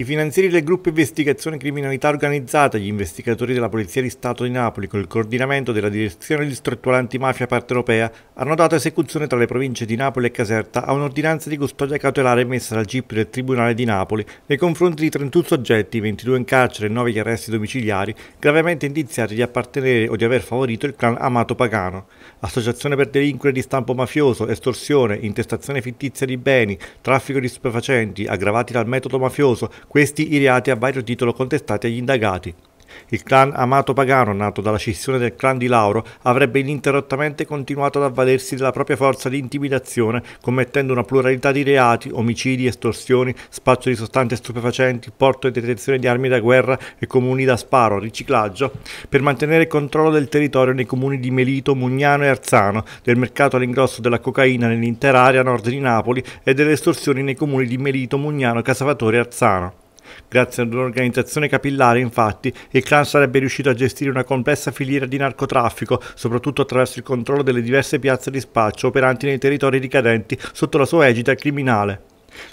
I finanzieri del gruppo Investigazione Criminalità Organizzata, gli investigatori della Polizia di Stato di Napoli, col coordinamento della Direzione Distrettuale Antimafia Parte Europea, hanno dato esecuzione tra le province di Napoli e Caserta a un'ordinanza di custodia cautelare emessa dal GIP del Tribunale di Napoli nei confronti di 31 soggetti, 22 in carcere e 9 gli arresti domiciliari, gravemente indiziati di appartenere o di aver favorito il clan Amato Pagano. Associazione per delinquere di stampo mafioso, estorsione, intestazione fittizia di beni, traffico di stupefacenti, aggravati dal metodo mafioso, questi i reati a vario titolo contestati agli indagati. Il clan Amato Pagano, nato dalla scissione del clan di Lauro, avrebbe ininterrottamente continuato ad avvalersi della propria forza di intimidazione, commettendo una pluralità di reati, omicidi, estorsioni, spaccio di sostanze stupefacenti, porto e detenzione di armi da guerra e comuni da sparo, riciclaggio, per mantenere il controllo del territorio nei comuni di Melito, Mugnano e Arzano, del mercato all'ingrosso della cocaina nell'intera area nord di Napoli e delle estorsioni nei comuni di Melito, Mugnano, Casavatore e Arzano. Grazie ad un'organizzazione capillare, infatti, il clan sarebbe riuscito a gestire una complessa filiera di narcotraffico, soprattutto attraverso il controllo delle diverse piazze di spaccio operanti nei territori ricadenti sotto la sua egida criminale.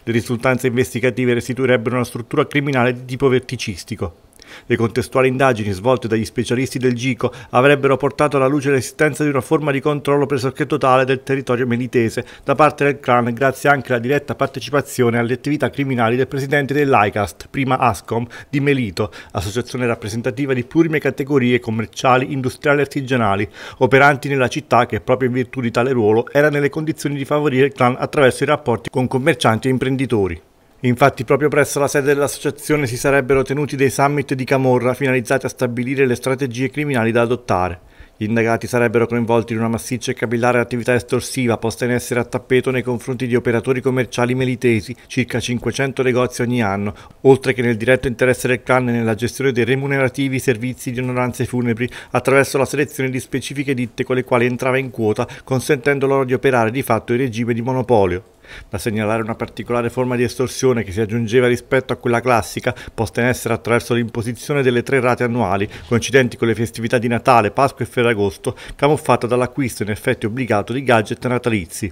Le risultanze investigative restituirebbero una struttura criminale di tipo verticistico. Le contestuali indagini svolte dagli specialisti del GICO avrebbero portato alla luce l'esistenza di una forma di controllo pressoché totale del territorio melitese da parte del clan grazie anche alla diretta partecipazione alle attività criminali del presidente dell'ICAST, prima ASCOM, di Melito, associazione rappresentativa di plurime categorie commerciali, industriali e artigianali, operanti nella città che proprio in virtù di tale ruolo era nelle condizioni di favorire il clan attraverso i rapporti con commercianti e imprenditori. Infatti proprio presso la sede dell'associazione si sarebbero tenuti dei summit di camorra finalizzati a stabilire le strategie criminali da adottare. Gli indagati sarebbero coinvolti in una massiccia e capillare attività estorsiva posta in essere a tappeto nei confronti di operatori commerciali melitesi, circa 500 negozi ogni anno, oltre che nel diretto interesse del clan nella gestione dei remunerativi servizi di onoranze funebri attraverso la selezione di specifiche ditte con le quali entrava in quota, consentendo loro di operare di fatto in regime di monopolio. Da segnalare una particolare forma di estorsione che si aggiungeva rispetto a quella classica, posta in essere attraverso l'imposizione delle tre rate annuali, coincidenti con le festività di Natale, Pasqua e Ferragosto, camuffata dall'acquisto in effetti obbligato di gadget natalizi.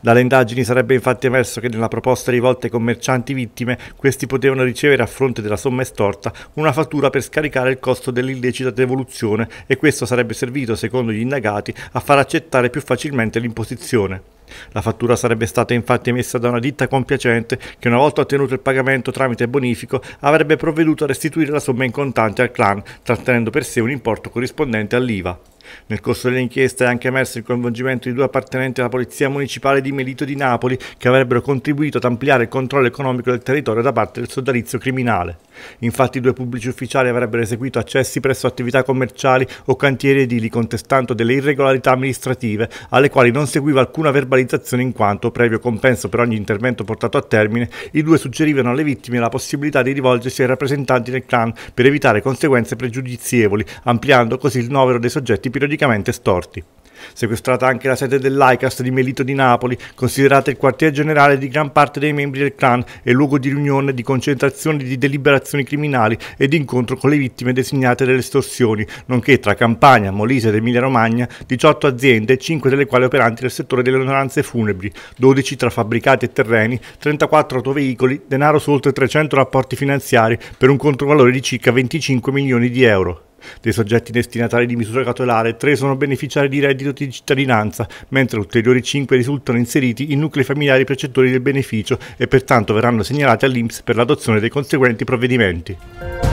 Dalle indagini sarebbe infatti emerso che nella proposta rivolta ai commercianti vittime, questi potevano ricevere a fronte della somma estorta una fattura per scaricare il costo dell'illecita devoluzione e questo sarebbe servito, secondo gli indagati, a far accettare più facilmente l'imposizione. La fattura sarebbe stata infatti emessa da una ditta compiacente che una volta ottenuto il pagamento tramite bonifico avrebbe provveduto a restituire la somma in contanti al clan, trattenendo per sé un importo corrispondente all'IVA. Nel corso dell'inchiesta è anche emerso il coinvolgimento di due appartenenti alla Polizia Municipale di Melito di Napoli che avrebbero contribuito ad ampliare il controllo economico del territorio da parte del sodalizio criminale. Infatti due pubblici ufficiali avrebbero eseguito accessi presso attività commerciali o cantieri edili contestando delle irregolarità amministrative alle quali non seguiva alcuna verbalizzazione in quanto, previo compenso per ogni intervento portato a termine, i due suggerivano alle vittime la possibilità di rivolgersi ai rappresentanti del clan per evitare conseguenze pregiudizievoli, ampliando così il novero dei soggetti più periodicamente storti. Sequestrata anche la sede dell'ICAST di Melito di Napoli, considerata il quartier generale di gran parte dei membri del clan e luogo di riunione, di concentrazione di deliberazioni criminali e di incontro con le vittime designate delle estorsioni, nonché tra Campania, Molise ed Emilia-Romagna 18 aziende, 5 delle quali operanti nel settore delle onoranze funebri, 12 tra fabbricati e terreni, 34 autoveicoli, denaro su oltre 300 rapporti finanziari per un controvalore di circa 25 milioni di euro. Dei soggetti destinatari di misura cautelare, 3 sono beneficiari di reddito di cittadinanza, mentre ulteriori 5 risultano inseriti in nuclei familiari precettori del beneficio e pertanto verranno segnalati all'Inps per l'adozione dei conseguenti provvedimenti.